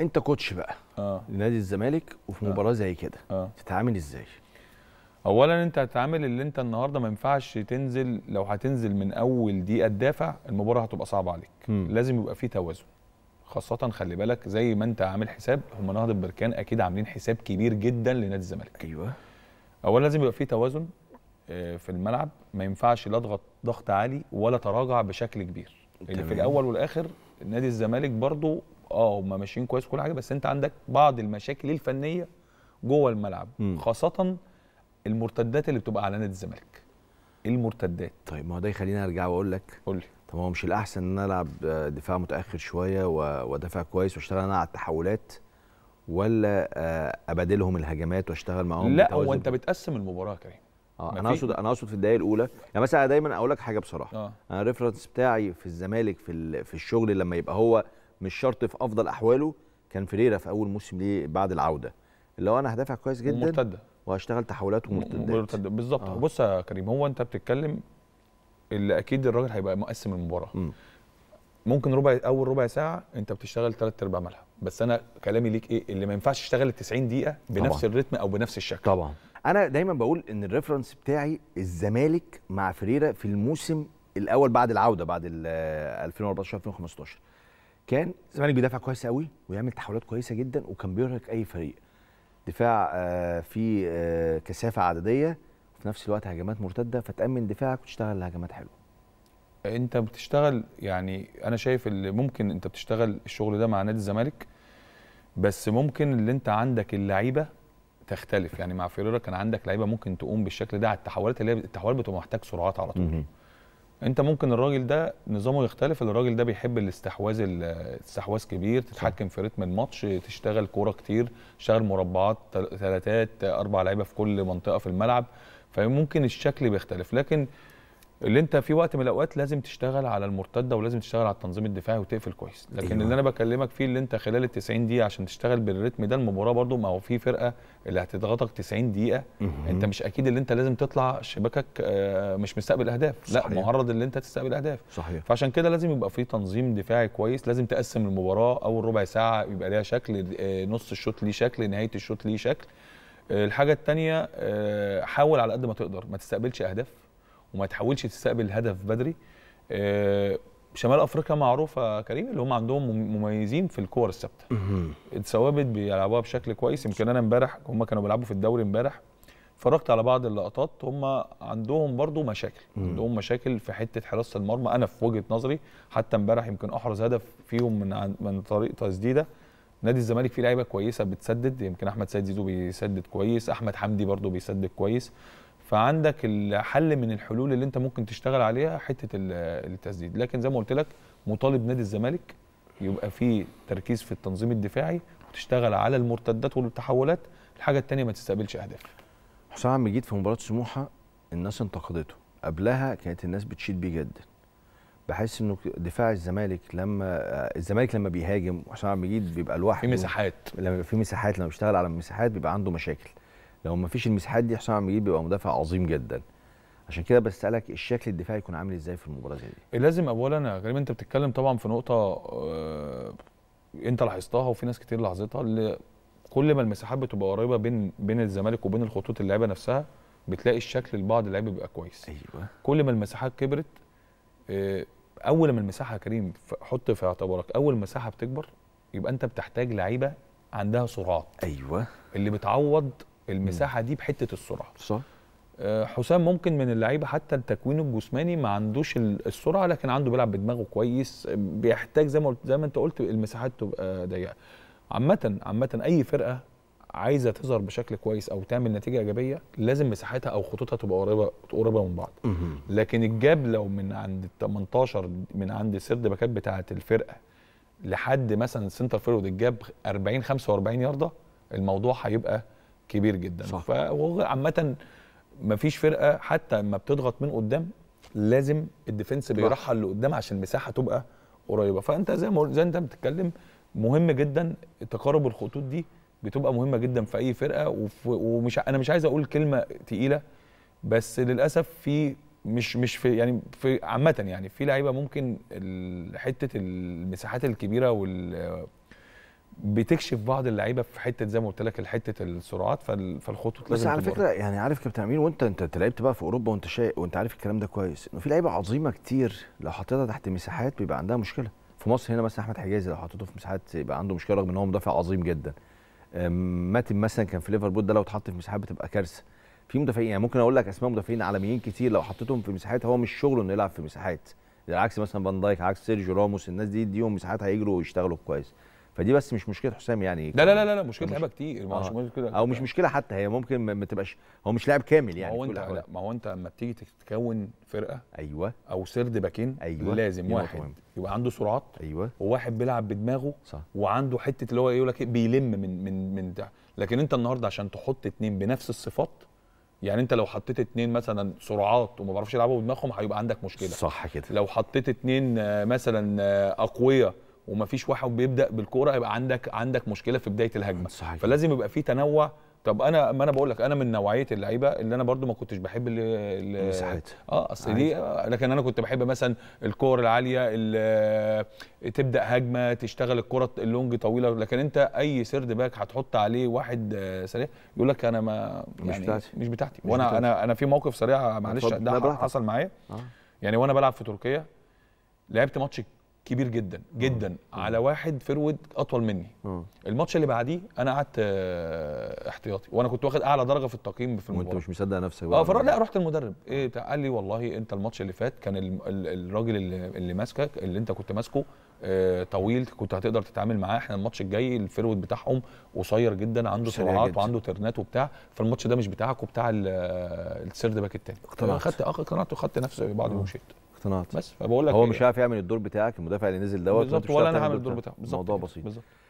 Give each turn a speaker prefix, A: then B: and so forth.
A: انت كوتش بقى اه لنادي الزمالك وفي آه. مباراه زي كده آه. تتعامل ازاي اولا انت هتتعامل اللي انت النهارده ما ينفعش تنزل لو هتنزل من اول دقيقه تدافع المباراه هتبقى صعبه عليك م. لازم يبقى في توازن خاصة خلي بالك زي ما انت عامل حساب هم نهضة بركان اكيد عاملين حساب كبير جدا لنادي الزمالك ايوه اولا لازم يبقى في توازن آه، في الملعب ما ينفعش لا اضغط ضغط عالي ولا تراجع بشكل كبير اللي في الاول والاخر نادي الزمالك برضه اه هم ماشيين كويس وكل حاجه بس انت عندك بعض المشاكل الفنيه جوه الملعب م. خاصه
B: المرتدات اللي بتبقى على نادي الزمالك المرتدات طيب ما هو ده يخليني ارجع واقول لك قول لي طب هو مش الاحسن ان انا العب دفاع متاخر شويه وادافع كويس واشتغل انا على التحولات ولا آه، ابادلهم الهجمات واشتغل معاهم لا هو انت بتقسم
A: المباراه يا كريم
B: اه انا اقصد انا اقصد في الدقائق الاولى يعني مثلا دايما اقول لك حاجه بصراحه آه. انا الريفرنس بتاعي في الزمالك في في الشغل لما يبقى هو مش شرط في افضل احواله كان فيريرا في اول موسم ليه بعد العوده اللي هو انا هدافع كويس جدا مرتده وهشتغل تحولات ومرتدات مرتده بالظبط آه. بص يا كريم هو انت بتتكلم اللي اكيد الراجل هيبقى
A: مقسم المباراه م. ممكن ربع اول ربع ساعه انت بتشتغل ثلاث ارباع ملعب بس انا كلامي ليك ايه اللي ما ينفعش تشتغل ال 90
B: دقيقه بنفس طبعًا. الريتم او بنفس الشكل طبعا انا دايما بقول ان الريفرنس بتاعي الزمالك مع فريرة في الموسم الاول بعد العوده بعد 2014 2015 آه، كان الزمالك بيدافع كويس قوي ويعمل تحولات كويسه جدا وكان بيرهق اي فريق دفاع آه، في آه، كثافه عدديه وفي نفس الوقت هجمات مرتده فتامن دفاعك وتشتغل لهجمات حلوه
A: انت بتشتغل يعني انا شايف اللي ممكن انت بتشتغل الشغل ده مع نادي الزمالك بس ممكن اللي انت عندك اللعيبه تختلف يعني مع فيريرا كان عندك لعيبه ممكن تقوم بالشكل ده على التحولات اللي هي التحولات بتبقى محتاج سرعات على طول انت ممكن الراجل ده نظامه يختلف الراجل ده بيحب الاستحواذ الاستحواذ كبير تتحكم في رتم الماتش تشتغل كوره كتير تشتغل مربعات ثلاثات اربع لعيبه في كل منطقه في الملعب فممكن الشكل بيختلف لكن اللي انت في وقت من الاوقات لازم تشتغل على المرتده ولازم تشتغل على التنظيم الدفاعي وتقفل كويس لكن أيوة. اللي انا بكلمك فيه اللي انت خلال ال 90 دقيقه عشان تشتغل بالريتم ده المباراه برده ما هو في فرقه اللي هتضغطك 90 دقيقه مهم. انت مش اكيد اللي انت لازم تطلع شباكك آه، مش مستقبل اهداف صحيح. لا معرض اللي انت تستقبل اهداف صحيح فعشان كده لازم يبقى في تنظيم دفاعي كويس لازم تقسم المباراه اول ربع ساعه يبقى ليها شكل آه، نص الشوط ليه شكل نهايه الشوط ليه شكل آه، الحاجه الثانيه حاول على قد ما تقدر ما تستقبلش اهداف وما تحاولش تستقبل الهدف بدري آه، شمال افريقيا معروفه كريم اللي هم عندهم مميزين في الكور الثابته الثوابت بيلعبوها بشكل كويس يمكن انا امبارح هم كانوا بيلعبوا في الدوري امبارح اتفرجت على بعض اللقطات هم عندهم برضو مشاكل عندهم مشاكل في حته حراسه المرمى انا في وجهه نظري حتى امبارح يمكن احرز هدف فيهم من من طريق تسديده نادي الزمالك فيه لعيبه كويسه بتسدد يمكن احمد سيد زيزو بيسدد كويس احمد حمدي برضو بيسدد كويس فعندك الحل من الحلول اللي انت ممكن تشتغل عليها حته التسديد لكن زي ما قلت لك مطالب نادي الزمالك يبقى في تركيز في التنظيم الدفاعي وتشتغل على المرتدات والتحولات الحاجه الثانيه ما تستقبلش اهداف
B: حسام عم جيت في مباراه سموحه الناس انتقدته قبلها كانت الناس بتشيد بيه جدا بحس انه دفاع الزمالك لما الزمالك لما بيهاجم حسام عبد المجيد بيبقى لوحده في مساحات لما في مساحات لما بيشتغل على المساحات بيبقى عنده مشاكل لو ما فيش المساحات دي حسام عبد المجيد بيبقى مدافع عظيم جدا عشان كده بسالك الشكل الدفاعي يكون عامل ازاي في المباراه زي دي إيه،
A: لازم اولا غريب انت بتتكلم طبعا في نقطه آه انت لاحظتها وفي ناس كتير لاحظتها اللي كل ما المساحات بتبقى قريبه بين بين الزمالك وبين الخطوط اللعيبه نفسها بتلاقي الشكل لبعض اللعيبه بيبقى كويس ايوه كل ما المساحات كبرت آه اول ما المساحه يا كريم حط في اعتبارك اول مساحه بتكبر يبقى انت بتحتاج لعيبه عندها سرعات ايوه اللي بتعوض المساحه دي بحته السرعه صح آه، حسام ممكن من اللعيبه حتى التكوين الجسماني ما عندوش السرعه لكن عنده بيلعب بدماغه كويس بيحتاج زي ما قلت زي ما انت قلت المساحات تبقى ضيقه عامه عامه اي فرقه عايزه تظهر بشكل كويس او تعمل نتيجه ايجابيه لازم مساحتها او خطوطها تبقى قريبه قريبه من بعض لكن الجاب لو من عند ال 18 من عند سرد باكات بتاعه الفرقه لحد مثلا سنتر فيرود الجاب 40 45 يارده الموضوع هيبقى كبير جدا صح. فهو عامه مفيش فرقه حتى لما بتضغط من قدام لازم الديفنس بيرحل لقدام عشان المساحه تبقى قريبه فانت زي ما زي انت بتتكلم مهم جدا تقارب الخطوط دي بتبقى مهمه جدا في اي فرقه ومش انا مش عايز اقول كلمه تقيله بس للاسف في مش مش في يعني في عامه يعني في لعيبه ممكن حته المساحات الكبيره وال بتكشف بعض اللعيبه في حته زي ما قلت لك حته السرعات فالخطوط لازم بس على فكره
B: يعني عارف كابتن امين وانت انت لعبت بقى في اوروبا وانت شايف وانت عارف الكلام ده كويس انه في لعيبه عظيمه كتير لو حطيتها تحت مساحات بيبقى عندها مشكله في مصر هنا مثلا احمد حجازي لو حطيته في مساحات يبقى عنده مشكله رغم ان هو مدافع عظيم جدا ماتم مثلا كان في ليفربول ده لو اتحط في مساحات بتبقى كارثه في مدافعين يعني ممكن اقول لك اسماء مدافعين عالميين كتير لو حطيتهم في مساحات هو مش شغله انه يلعب في مساحات العكس مثلا فان دايك عكس سيرجيو راموس الناس دي يديهم مساحات هيجروا ويشتغلوا كويس فدي بس مش مشكله حسام يعني لا لا لا لا مشكله لعيبه كتير مش آه. او مش مشكله حتى هي ممكن ما تبقاش هو مش لاعب كامل يعني ما هو انت لا ما هو انت لما بتيجي تكون فرقه ايوه او سرد باكين أيوة. لازم أيوة واحد مهم.
A: يبقى عنده سرعات ايوه وواحد بيلعب بدماغه صح. وعنده حته اللي هو يقول لك إيه، بيلم من من من ده لكن انت النهارده عشان تحط اتنين بنفس الصفات يعني انت لو حطيت اتنين مثلا سرعات وما بيعرفوش يلعبوا بدماغهم هيبقى عندك مشكله صح كده لو حطيت اتنين آه، مثلا آه، اقوياء ومفيش واحد بيبدا بالكوره يبقى عندك عندك مشكله في بدايه الهجمه صحيح. فلازم يبقى في تنوع طب انا ما انا بقول لك انا من نوعيه اللعيبه اللي انا برضو ما كنتش بحب المساحات اه اصل دي آه، لكن انا كنت بحب مثلا الكور العاليه تبدا هجمه تشتغل الكره اللونج طويله لكن انت اي سيرد باك هتحط عليه واحد آه، سريع يقول لك انا ما يعني مش بتاعتي مش بتاعتي مش وانا بتاعتي. انا انا في موقف سريع معلش ده حصل معايا آه. يعني وانا بلعب في تركيا لعبت ماتش كبير جدا جدا مم. على واحد فرود اطول مني مم. الماتش اللي بعديه انا قعدت آه، احتياطي وانا كنت واخد اعلى درجه في التقييم في المباراه وانت مش مصدق نفسك اه لا إيه؟ رحت المدرب ايه قال لي والله انت الماتش اللي فات كان الراجل اللي, اللي ماسكك اللي انت كنت ماسكه آه، طويل كنت هتقدر تتعامل معاه احنا الماتش الجاي الفرود بتاعهم قصير جدا عنده سرعات وعنده ترنات وبتاع فالماتش ده مش بتاعك وبتاع
B: السرد آه، باك الثاني اقتنعت اخدت
A: اقتنعت وخدت نفسي بعد ومشيت الاقتناعات بس
B: فبقول لك هو إيه. مش عارف يعمل الدور بتاعك المدافع اللي نزل دوت بالظبط ولا انا هعمل الدور بتاعه بالظبط الموضوع بسيط بالظبط